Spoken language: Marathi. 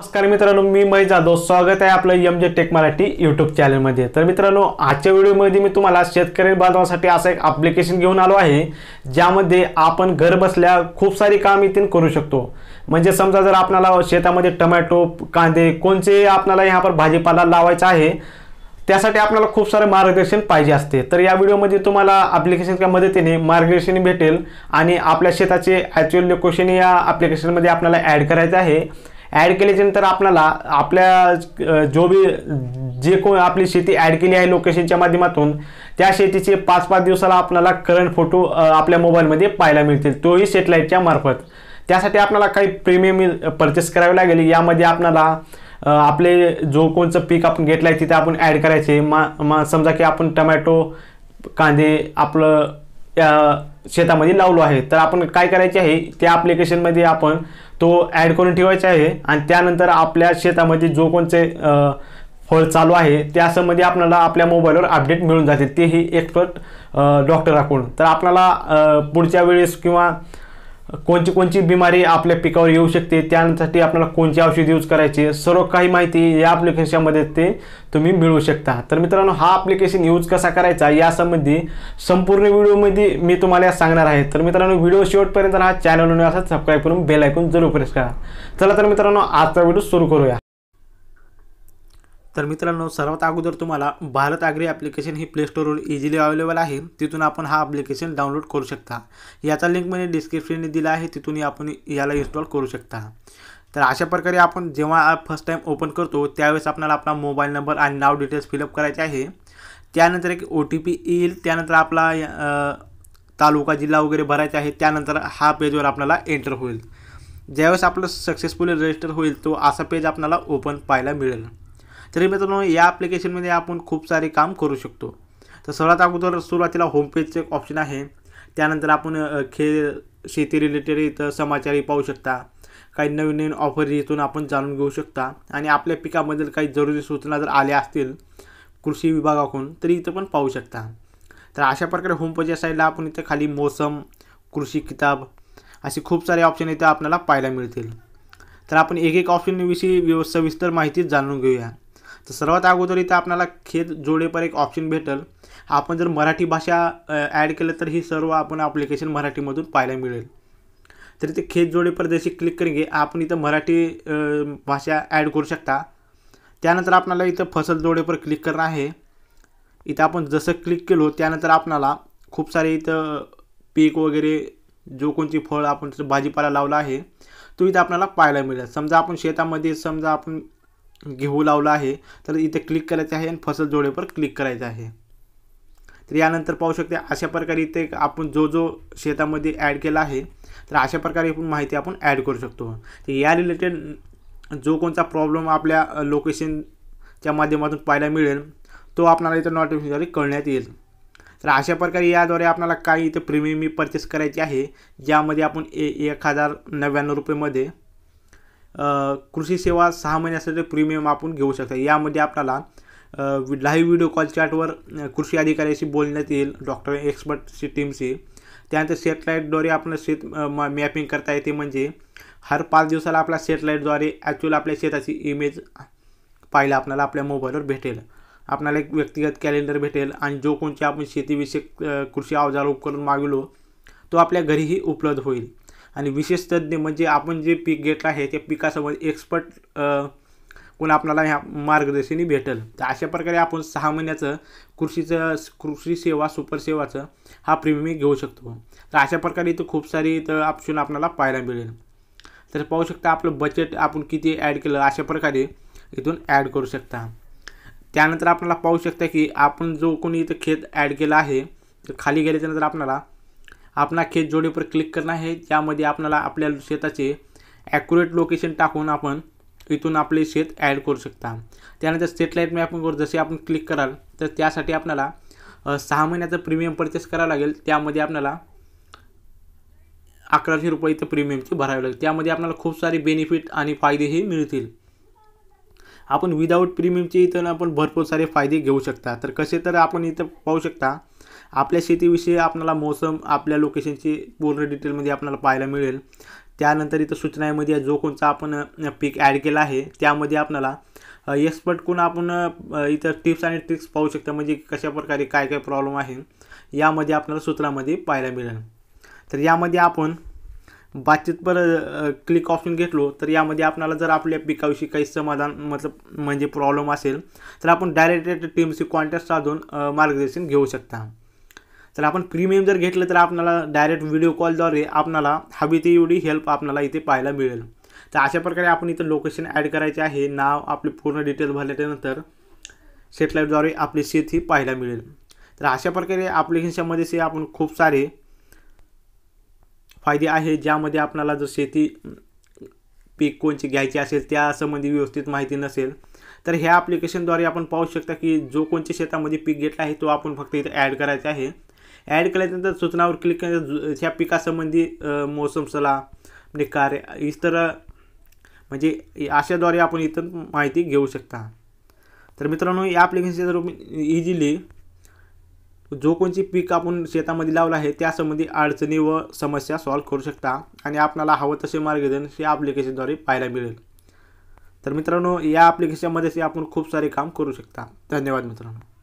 नमस्कार मित्रांनो मी मय जाधव स्वागत आहे आपलं एम जे टेक मराठी युट्यूब चॅनलमध्ये तर मित्रांनो आजच्या व्हिडिओमध्ये मी तुम्हाला शेतकरी बांधवासाठी असं एक ॲप्लिकेशन घेऊन आलो आहे ज्यामध्ये आपण घर बसल्या खूप सारी काम इथे करू शकतो म्हणजे समजा जर आपल्याला शेतामध्ये टमॅटो कांदे कोणते आपल्याला ह्यावर भाजीपाला लावायचा आहे त्यासाठी आपल्याला खूप सारे मार्गदर्शन पाहिजे असते तर या व्हिडिओमध्ये तुम्हाला ॲप्लिकेशनच्या मदतीने मार्गदर्शन भेटेल आणि आपल्या शेताचे ॲक्च्युअल लोकेशन या ॲप्लिकेशनमध्ये आपल्याला ॲड करायचं आहे ॲड केल्याच्यानंतर आपल्याला आपल्या जो बी जे कोण आपली शेती ॲड केली आहे लोकेशनच्या माध्यमातून त्या शेतीचे पाच पाच दिवसाला आपल्याला करंट फोटो आपल्या मोबाईलमध्ये पाहायला मिळतील तोही सेटेलाईटच्या मार्फत त्यासाठी आपल्याला काही प्रीमियम परचेस करावे लागेल यामध्ये आपल्याला आपले जो कोणचं पीक आपण घेतलं आहे तिथे आपण ॲड करायचे मा मा समजा की आपण टमॅटो कांदे आपलं शेतामध्ये लावलो आहे तर आपण काय करायचे आहे त्या ॲप्लिकेशनमध्ये आपण तो ॲड करून ठेवायचा आहे आणि त्यानंतर आपल्या शेतामध्ये जो कोणते फळ चालू आहे त्यासंबंधी आपल्याला आपल्या मोबाईलवर अपडेट मिळून जाते तेही एक्सपर्ट राखून तर आपल्याला पुढच्या वेळेस किंवा कोणची कोणची बिमारी आपल्या पिकावर येऊ शकते त्यासाठी आपल्याला कोणती औषध यूज करायची सर्व काही माहिती या ॲप्लिकेशनमध्ये ते तुम्ही मिळवू शकता तर मित्रांनो हा ॲप्लिकेशन यूज कसा करायचा यासंबंधी संपूर्ण व्हिडिओमध्ये मी तुम्हाला सांगणार आहे तर मित्रांनो व्हिडिओ शेवटपर्यंत हा चॅनल असा सबस्क्राईब करून बेल ऐकून जरूर प्रेस करा चला तर मित्रांनो आजचा व्हिडिओ सुरू करूया तर मित्रांनो सर्वात अगोदर तुम्हाला भारत आग्री ॲप्लिकेशन ही प्लेस्टोरवर इझिली अवेलेबल आहे तिथून आपण हा ॲप्लिकेशन डाउनलोड करू शकता याचा लिंक मी डिस्क्रिप्शनने दिला आहे तिथून आपण याला इन्स्टॉल करू शकता तर अशा प्रकारे आपण जेव्हा फर्स्ट टाईम ओपन करतो त्यावेळेस आपल्याला आपला मोबाईल नंबर आणि नाव डिटेल्स फिलअप करायचे आहे त्यानंतर एक ओ टी पी येईल त्यानंतर आपला तालुका जिल्हा वगैरे भरायचा आहे त्यानंतर हा पेजवर आपल्याला एंटर होईल ज्यावेळेस आपलं सक्सेसफुली रजिस्टर होईल तो असा पेज आपल्याला ओपन पाहायला मिळेल तरी मित्रांनो या ॲप्लिकेशनमध्ये आपण खूप सारे काम करू शकतो तर सर्वात अगोदर सुरुवातीला होमपेजचं एक ऑप्शन आहे त्यानंतर आपण खेळ शेती रिलेटेड इथं समाचारही पाहू शकता काही नवीन नवीन ऑफर इथून आपण जाणून घेऊ शकता आणि आपल्या पिकाबद्दल काही जरुरी सूचना जर आल्या असतील कृषी विभागाकडून तर इथं पण पाहू शकता तर अशा प्रकारे होमपेजच्या साईडला आपण इथं खाली मोसम कृषी किताब असे खूप सारे ऑप्शन इथं आपल्याला पाहायला मिळतील तर आपण एक एक ऑप्शनविषयी व्यव सविस्तर माहिती जाणून घेऊया तर सर्वात अगोदर इथं आपल्याला खेद जोडेपर पर एक ऑप्शन भेटेल आपण जर मराठी भाषा ॲड केलं तर ही सर्व आपण ॲप्लिकेशन मराठीमधून पाहायला मिळेल तर इथे खेद जोडे पर जशी क्लिक करेंगे आपण इथं मराठी भाषा ॲड करू शकता त्यानंतर आपल्याला इथं फसल जोडेपर क्लिक करणं आहे इथं आपण जसं क्लिक केलो त्यानंतर आपणाला खूप सारे इथं पीक वगैरे जो कोणती फळ आपण भाजीपाला लावला आहे तो इथं आपल्याला पाहायला मिळेल समजा आपण शेतामध्ये समजा आपण घेऊ लावला आहे तर इथे क्लिक करायचं आहे आणि फसल जोडेवर क्लिक करायचं आहे तर यानंतर पाहू शकते अशा प्रकारे इथे आपण जो जो शेतामध्ये ॲड केला आहे तर अशा प्रकारे आपण माहिती आपण ॲड करू शकतो तर या रिलेटेड जो कोणता प्रॉब्लेम आपल्या लोकेशनच्या माध्यमातून पाहायला मिळेल तो आपल्याला इथं नोटिफिकेशनद्वारे कळण्यात येईल तर अशा प्रकारे याद्वारे आपल्याला काही इथे प्रीमियम मी परचेस करायची आहे ज्यामध्ये आपण ए एक हजार नव्याण्णव रुपयेमध्ये कृषी सेवा सहा महिन्यासाठी प्रीमियम आपण घेऊ शकता यामध्ये आपल्याला लाईव्ह व्हिडिओ कॉल चॅटवर कृषी अधिकाऱ्याशी बोलण्यात येईल डॉक्टर एक्सपर्टशी टीमशी त्यानंतर सेटलाईटद्वारे आपलं शेत मॅपिंग करता येते म्हणजे हर पाच दिवसाला आपला सेटलाईटद्वारे ॲक्च्युअल आपल्या शेताची इमेज पाहिला आपल्याला आपल्या मोबाईलवर भेटेल आपल्याला एक व्यक्तिगत कॅलेंडर भेटेल आणि जो कोणते आपण शेतीविषयक कृषी अवजार उपकरण मागविलो तो आपल्या घरीही उपलब्ध होईल आणि विशेष म्हणजे आपण जे पीक घेतलं आहे त्या पिकासमोर एक्सपर्ट कोण आपल्याला ह्या मार्गदर्शनी भेटेल तर अशा प्रकारे आपण सहा महिन्याचं कृषीचं कृषी सेवा सुपर सेवाचं हा प्रीमियम घेऊ शकतो तर अशा प्रकारे इथं खूप सारी इथं ऑप्शन आपल्याला पाहायला मिळेल तर पाहू शकता आपलं बजेट आपण किती ॲड केलं अशा प्रकारे इथून ॲड करू शकता त्यानंतर आपल्याला पाहू शकता की आपण जो कोणी इथं खेत ॲड केला आहे तर खाली गेल्याच्यानंतर आपल्याला आपणा खेत जोडीवर क्लिक करणं आहे त्यामध्ये आपल्याला आपल्या शेताचे ॲक्युरेट लोकेशन टाकून आपण इथून आपले शेत ॲड करू शकता त्यानंतर स्टेट मॅपवर जसे आपण क्लिक कराल तर त्यासाठी आपल्याला सहा महिन्याचं प्रीमियम परचेस करावं लागेल त्यामध्ये आपल्याला अकराशे रुपये इथं प्रीमियमची भरावे लागेल त्यामध्ये आपल्याला खूप सारे बेनिफिट आणि फायदेही मिळतील आपण विदाऊट प्रीमियमचे इथं आपण भरपूर सारे फायदे घेऊ शकता तर कसे तर आपण इथं पाहू शकता आपल्या शेतीविषयी आपल्याला मोसम आपल्या लोकेशनची पूर्ण डिटेलमध्ये आपल्याला पाहायला मिळेल त्यानंतर इथं सूचनामध्ये जो कोणचा आपण पीक ॲड केला आहे त्यामध्ये आपल्याला एक्सपर्ट कोण आपण इतर टिप्स आणि ट्रिक्स पाहू शकता म्हणजे कशा प्रकारे काय काय प्रॉब्लेम आहे यामध्ये आपल्याला सूत्रामध्ये पाहायला मिळेल तर यामध्ये आपण बातचीतपर क्लिक ऑप्शन घेतलो तर यामध्ये आपल्याला जर आपल्या पिकाविषयी काही समाधान मतलब म्हणजे प्रॉब्लेम असेल तर आपण डायरेक्ट टीमशी कॉन्टॅक्ट साधून मार्गदर्शन घेऊ शकता तर आपण प्रीमियम जर घेतलं तर आपल्याला डायरेक्ट व्हिडिओ कॉलद्वारे आपल्याला हवी ती एवढी हेल्प आपल्याला इथे पाहायला मिळेल तर अशा प्रकारे आपण इथं लोकेशन ॲड करायचे आहे नाव आपले पूर्ण डिटेल भरल्यानंतर सेटलाईटद्वारे आपली शेत ही पाहायला मिळेल तर अशा प्रकारे ॲप्लिकेशनमध्ये से आपण खूप सारे फायदे आहे ज्यामध्ये आपल्याला जर शेती पीक कोणची घ्यायची असेल त्यासंबंधी व्यवस्थित माहिती नसेल तर ह्या ॲप्लिकेशनद्वारे आपण पाहू शकता की जो कोणत्या शेतामध्ये पीक घेतला आहे तो आपण फक्त इथं ॲड करायचा आहे ॲड केल्यानंतर सूचनावर क्लिक केल्यानंतर ह्या पिकासंबंधी मौसम सलाह म्हणजे कार्य इतर म्हणजे अशाद्वारे आपण इथं माहिती घेऊ शकता तर मित्रांनो या ॲप्लिकेशनच्या जर इझिली जो कोणची पीक आपण शेतामध्ये लावला आहे त्यासंबंधी अडचणी व समस्या सॉल्व्ह करू शकता आणि आपणाला हवं तसे मार्गदर्शन या ॲप्लिकेशनद्वारे पाहायला मिळेल तर मित्रांनो या ॲप्लिकेशनमध्येच आपण खूप सारे काम करू शकता धन्यवाद मित्रांनो